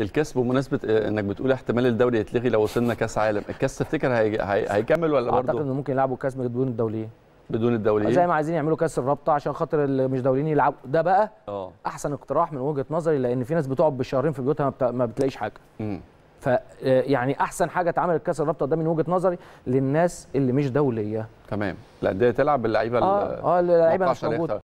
الكاس بمناسبه آه، انك بتقول احتمال الدوري يتلغي لو وصلنا كاس عالم الكاس تفتكر هي... هي... هيكمل ولا برضه اعتقد انه ممكن يلعبوا كاس بدون الدوليه بدون الدوليين زي ما عايزين يعملوا كاس الرابطه عشان خاطر اللي مش دوليين يلعبوا ده بقى أوه. احسن اقتراح من وجهه نظري لان في ناس بتقعد بالشهرين في بيوتها ما بتلاقيش حاجه امم ف آه، يعني احسن حاجه اتعملت كاس الرابطه ده من وجهه نظري للناس اللي مش دوليه تمام الانديه تلعب باللعيبه اه اه اللعيبه مش موجوده